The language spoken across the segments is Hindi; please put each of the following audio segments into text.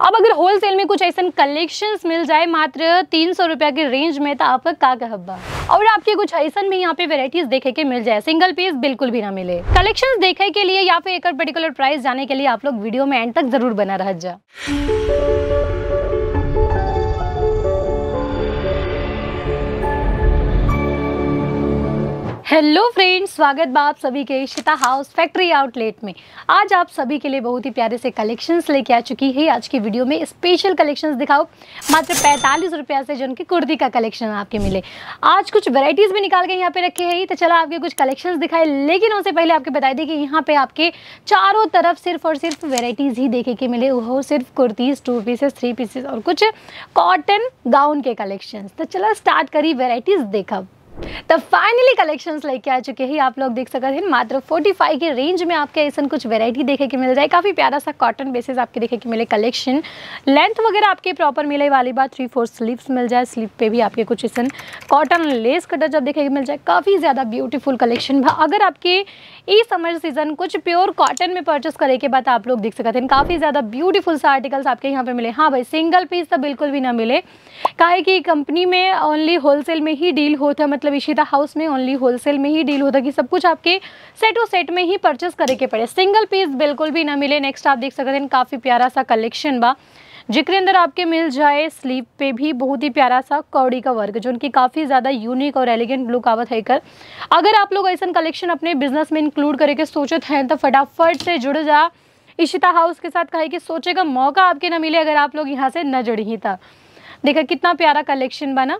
अब अगर होलसेल में कुछ ऐसा कलेक्शन मिल जाए मात्र तीन सौ रुपया के रेंज में तो आपका का कहबा और आपके कुछ ऐसा भी यहाँ पे वेराइटीज देखे के मिल जाए सिंगल पीस बिल्कुल भी ना मिले कलेक्शन देखे के लिए या फिर एक पर्टिकुलर प्राइस जाने के लिए आप लोग वीडियो में एंड तक जरूर बना रह जा हेलो फ्रेंड्स स्वागत बा आप सभी के शिता हाउस फैक्ट्री आउटलेट में आज आप सभी के लिए बहुत ही प्यारे से कलेक्शंस लेके आ चुकी है आज की वीडियो में स्पेशल कलेक्शंस दिखाओ मात्र पैंतालीस रुपया से जो उनकी कुर्ती का कलेक्शन आपके मिले आज कुछ वैरायटीज भी निकाल के यहाँ पे रखे हैं तो चला आपके कुछ कलेक्शन दिखाए लेकिन उससे पहले आपके बता दें कि यहाँ पे आपके चारों तरफ सिर्फ और सिर्फ वेराइटीज़ ही देखे के मिले वो सिर्फ kurtis two pieces three pieces और कुछ कॉटन गाउन के कलेक्शन तो चलो स्टार्ट करी वेराइटीज़ देखा तो फाइनली कलेक्शंस लेके आ चुके हैं आप लोग देख सकते हैं मात्र 45 के रेंज में आपके ऐसा कुछ वैरायटी देखे के मिल जाए काफ़ी प्यारा सा कॉटन बेसिस आपके देखे के मिले कलेक्शन लेंथ वगैरह आपके प्रॉपर मिले वाली बात थ्री फोर स्लीव्स मिल जाए स्लीव पे भी आपके कुछ ऐसा कॉटन लेस कटर जब देखे मिल जाए काफ़ी ज़्यादा ब्यूटीफुल कलेक्शन अगर आपके ई समर सीजन कुछ प्योर कॉटन में परचेस करे के बाद आप लोग देख सकते हैं काफ़ी ज़्यादा ब्यूटीफुल सा आर्टिकल्स आपके यहाँ पे मिले हाँ भाई सिंगल पीस तो बिल्कुल भी ना मिले काहे कि कंपनी में ओनली होलसेल में ही डील होता है मतलब मतलब इशिदा हाउस में ओनली होलसेल में ही डील हो कि सब कुछ आपके सेट टू सेट में ही परचेस करे के पड़े सिंगल पीस बिल्कुल भी ना मिले नेक्स्ट आप देख सकते हैं काफ़ी प्यारा सा कलेक्शन बा जिक्र अंदर आपके मिल जाए स्लीव पे भी बहुत ही प्यारा सा कौड़ी का वर्क जो उनकी काफ़ी ज़्यादा यूनिक और एलिगेंट लुक आवत है कर अगर आप लोग ऐसा कलेक्शन अपने बिजनेस में इंक्लूड करे के सोचत हैं तो फटाफट से जुड़ जा इशिता हाउस के साथ कहे कि सोचे का मौका आपके ना मिले अगर आप लोग यहाँ से न जुड़ी ही था देखा कितना प्यारा कलेक्शन बना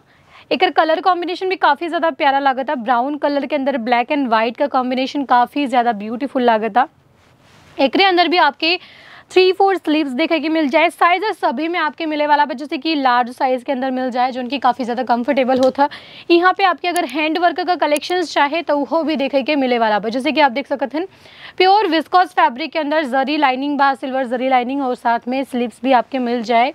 एक कलर कॉम्बिनेशन भी काफ़ी ज़्यादा प्यारा लगा था ब्राउन कलर के अंदर ब्लैक एंड वाइट का कॉम्बिनेशन काफ़ी ज़्यादा ब्यूटीफुल लगा था एक अंदर भी आपके थ्री फोर स्लीव्स देखे कि मिल जाए साइज सभी में आपके मिले वाला पर जैसे कि लार्ज साइज के अंदर मिल जाए जो उनकी काफ़ी ज़्यादा कंफर्टेबल होता यहाँ पे आपके अगर हैंड वर्क का कलेक्शन चाहे तो वो भी देखे के मिले वाला पर जैसे कि आप देख सकते हैं प्योर विस्कॉस फैब्रिक के अंदर जरी लाइनिंग बा सिल्वर जरी लाइनिंग और साथ में स्लीव्स भी आपके मिल जाए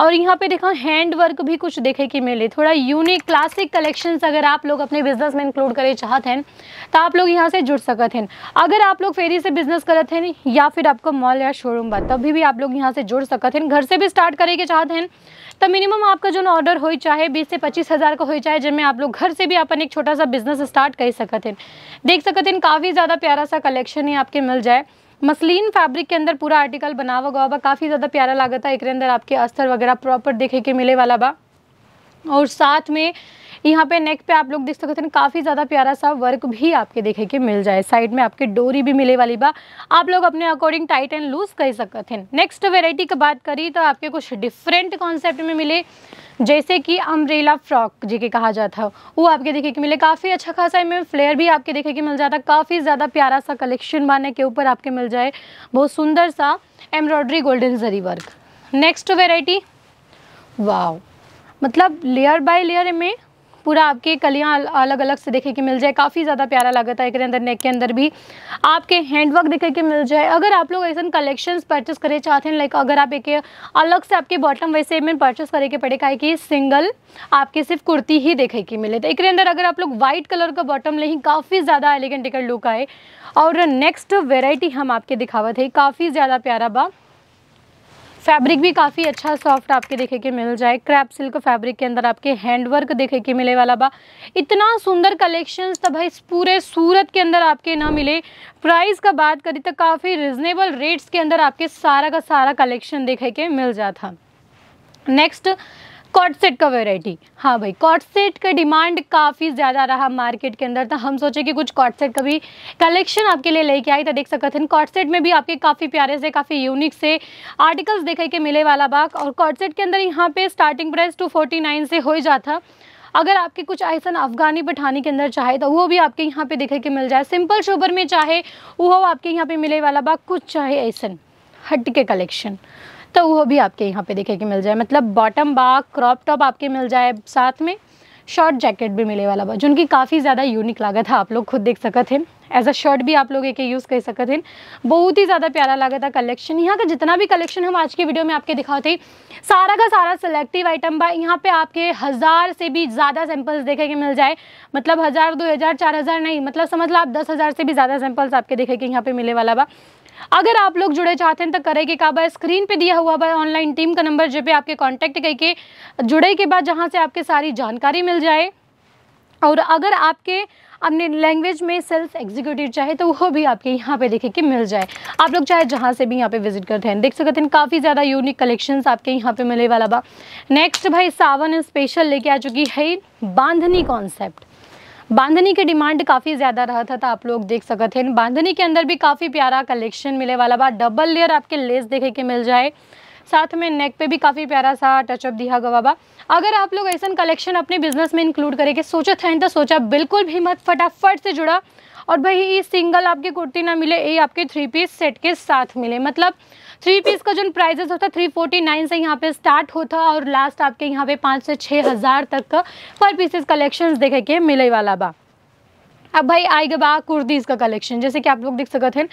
और यहाँ पे देखा हैंड वर्क भी कुछ देखे कि मिले थोड़ा यूनिक क्लासिक कलेक्शन अगर आप लोग अपने बिजनेस में इंक्लूड करे चाहते हैं तो आप लोग यहाँ से जुड़ सकते हैं अगर आप लोग फेरी से बिजनेस करते हैं या फिर आपको मॉल या शोरूम बा तभी भी आप लोग यहाँ से जुड़ सकते हैं घर से भी स्टार्ट करे के चाहते हैं तो मिनिमम आपका जो ऑर्डर हो चाहे बीस से पच्चीस हज़ार का हो चाहे जिनमें आप लोग घर से भी अपन एक छोटा सा बिजनेस स्टार्ट कर सकते हैं देख सकते हैं काफ़ी ज़्यादा प्यारा सा कलेक्शन ही आपके मिल जाए मसलिन फैब्रिक के अंदर पूरा आर्टिकल बना हुआ बा काफ़ी ज़्यादा प्यारा लगा था एक अंदर आपके अस्तर वगैरह प्रॉपर देखे के मिले वाला बा और साथ में यहाँ पे नेक पे आप लोग देख सकते हैं काफ़ी ज़्यादा प्यारा सा वर्क भी आपके देखे के मिल जाए साइड में आपके डोरी भी मिले वाली बा आप लोग अपने अकॉर्डिंग टाइट एंड लूज कर सकते हैं नेक्स्ट वेराइटी की बात करी तो आपके कुछ डिफरेंट कॉन्सेप्ट में मिले जैसे कि अम्ब्रेला फ्रॉक जी के कहा जाता है वो आपके देखे कि मिले काफ़ी अच्छा खासा इनमें फ्लेयर भी आपके देखे कि मिल जाता है काफ़ी ज़्यादा प्यारा सा कलेक्शन बाने के ऊपर आपके मिल जाए बहुत सुंदर सा embroidery golden zari work next variety wow मतलब लेयर बाय लेयर में पूरा आपके कलियाँ अलग अलग से देखे कि मिल जाए काफ़ी ज़्यादा प्यारा लगा था एक अंदर नेक के अंदर भी आपके हैंडवर्क देखे कि मिल जाए अगर आप लोग ऐसा कलेक्शन परचेस करे चाहते हैं लाइक अगर आप एक अलग से आपके बॉटम वैसे में परचेस करे के पड़े का कि सिंगल आपके सिर्फ कुर्ती ही देखे की मिले तो एक अंदर अगर आप लोग व्हाइट कलर का बॉटम लें काफ़ी ज़्यादा एलिगेंट लुक आए और नेक्स्ट वेराइटी हम आपके दिखावा थे काफ़ी ज़्यादा प्यारा बा फैब्रिक भी काफ़ी अच्छा सॉफ्ट आपके देखे के मिल जाए क्रैप सिल्क फैब्रिक के अंदर आपके हैंडवर्क देखे के मिले वाला बा इतना सुंदर कलेक्शंस तो भाई पूरे सूरत के अंदर आपके ना मिले प्राइस का बात करी तो काफ़ी रिजनेबल रेट्स के अंदर आपके सारा का सारा कलेक्शन देखे के मिल जाता नेक्स्ट कॉट सेट का वेराइटी हाँ भाई कॉट सेट का डिमांड काफ़ी ज़्यादा रहा मार्केट के अंदर तो हम सोचे कि कुछ कॉट सेट का भी कलेक्शन आपके लिए लेके आई तो देख सकते हैं कॉट सेट में भी आपके काफ़ी प्यारे से काफ़ी यूनिक से आर्टिकल्स देखे के मिले वाला बाग और कॉट सेट के अंदर यहाँ पे स्टार्टिंग प्राइस टू से हो जाता अगर आपके कुछ ऐसा अफगानी पठानी के अंदर चाहे तो वो भी आपके यहाँ पे देखे के मिल जाए सिंपल शोबर में चाहे वो आपके यहाँ पे मिले वाला बाग कुछ चाहे ऐसा हट के कलेक्शन तो वो भी आपके यहाँ पे देखे कि मिल जाए मतलब बॉटम बाग क्रॉप टॉप आपके मिल जाए साथ में शॉर्ट जैकेट भी मिले वाला जिनकी काफ़ी ज़्यादा यूनिक लागत है आप लोग खुद देख सकते हैं एज अ शर्ट भी आप लोग एक यूज़ कर सकते थे बहुत ही ज़्यादा प्यारा लगा था कलेक्शन यहाँ का जितना भी कलेक्शन हम आज के वीडियो में आपके दिखाते सारा का सारा सेलेक्टिव आइटम बा यहाँ पे आपके हज़ार से भी ज़्यादा सैम्पल्स देखे के मिल जाए मतलब हज़ार दो हज़ार चार हज़ार नहीं मतलब समझ लो आप दस हज़ार से भी ज़्यादा सैम्पल्स आपके देखे के यहाँ पे मिले वाला बा अगर आप लोग जुड़े चाहते हैं तो करेंगे का काबा स्क्रीन पे दिया हुआ बा ऑनलाइन टीम का नंबर जो पे आपके कॉन्टैक्ट करके जुड़े के बाद जहाँ से आपके सारी जानकारी मिल जाए और अगर आपके अपने लैंग्वेज में सेल्फ एग्जीक्यूटिव चाहे तो वो भी आपके यहाँ पे देखे कि मिल जाए आप लोग चाहे जहाँ से भी यहाँ पे विजिट करते हैं देख सकते हैं काफ़ी ज़्यादा यूनिक कलेक्शंस आपके यहाँ पे मिले वाला बा नेक्स्ट भाई सावन स्पेशल लेके आ चुकी है बांधनी कॉन्सेप्ट बांधनी के डिमांड काफ़ी ज़्यादा रहा था, था तो आप लोग देख सकते हैं बांधनी के अंदर भी काफ़ी प्यारा कलेक्शन मिले वाला बा डबल लेयर आपके लेस देखे के मिल जाए साथ में नेक पे भी काफ़ी प्यारा सा टचअप दिया गवा बा अगर आप लोग ऐसा कलेक्शन अपने बिजनेस में इंक्लूड करेंगे सोचा था तो सोचा बिल्कुल भी मत फटाफट से जुड़ा और भाई ये सिंगल आपके कुर्ती ना मिले ये आपके थ्री पीस सेट के साथ मिले मतलब थ्री पीस का जो प्राइजेस होता है थ्री फोर्टी नाइन से यहाँ पे स्टार्ट होता और लास्ट आपके यहाँ पे पाँच से छः हज़ार तक का पर पीसेस कलेक्शंस देखे के मिले वाला बा अब भाई आएगा बा कुर्तीज़ का कलेक्शन जैसे कि आप लोग देख सकते हैं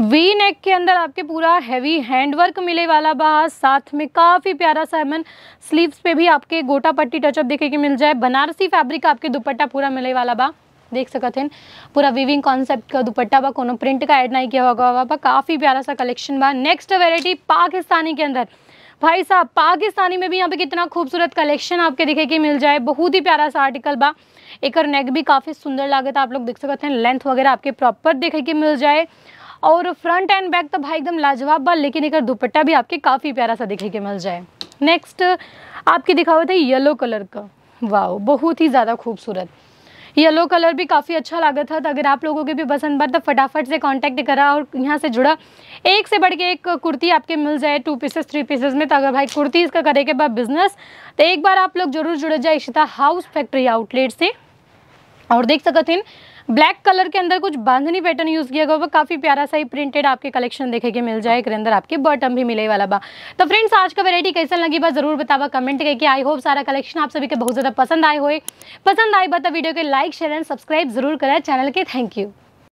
वी नेक के अंदर आपके पूरा हैवी हैंडवर्क मिले वाला बाहर साथ में काफ़ी प्यारा सामन स्लीव्स पे भी आपके गोटा पट्टी टचअप देखे के मिल जाए बनारसी फैब्रिक आपके दुपट्टा पूरा मिले वाला बा देख सकते हैं पूरा विविंग कॉन्सेप्ट का दुपट्टा बा कोनो प्रिंट का ऐड नहीं किया हुआ बा काफ़ी प्यारा सा कलेक्शन बा नेक्स्ट वेराइटी पाकिस्तानी के अंदर भाई साहब पाकिस्तानी में भी यहाँ पे कितना खूबसूरत कलेक्शन आपके दिखे के मिल जाए बहुत ही प्यारा सा आर्टिकल बा एक नेक भी काफ़ी सुंदर लागत आप लोग देख सकते हैं लेंथ वगैरह आपके प्रॉपर देखे के मिल जाए और फ्रंट एंड बैक तो भाई एकदम लाजवाब बा लेकिन एक दुपट्टा भी आपके काफ़ी प्यारा सा देखे के मिल जाए नेक्स्ट आपके दिखा हुआ था येलो कलर का वाह बहुत ही ज़्यादा खूबसूरत येलो कलर भी काफ़ी अच्छा लगा था तो अगर आप लोगों के भी पसंद बार तो फटाफट से कांटेक्ट करा और यहाँ से जुड़ा एक से बढ़ के एक कुर्ती आपके मिल जाए टू पीसेस थ्री पीसेस में तो अगर भाई कुर्ती इसका करे के बाद बिजनेस तो एक बार आप लोग जरूर जुड़ जाए इशिता हाउस फैक्ट्री आउटलेट से और देख सकते हैं ब्लैक कलर के अंदर कुछ बांधनी पैटर्न यूज़ किया गया काफ़ी प्यारा सा ही प्रिंटेड आपके कलेक्शन देखेंगे मिल जाए के हाँ। अंदर आपके बॉटम भी मिले वाला बा तो फ्रेंड्स आज का वेरायटी कैसा लगी बा जरूर बतावा कमेंट करके आई होप सारा कलेक्शन आप सभी के बहुत ज़्यादा पसंद आए हुए पसंद आए बात वीडियो के लाइक शेयर एंड सब्सक्राइब जरूर करें चैनल के थैंक यू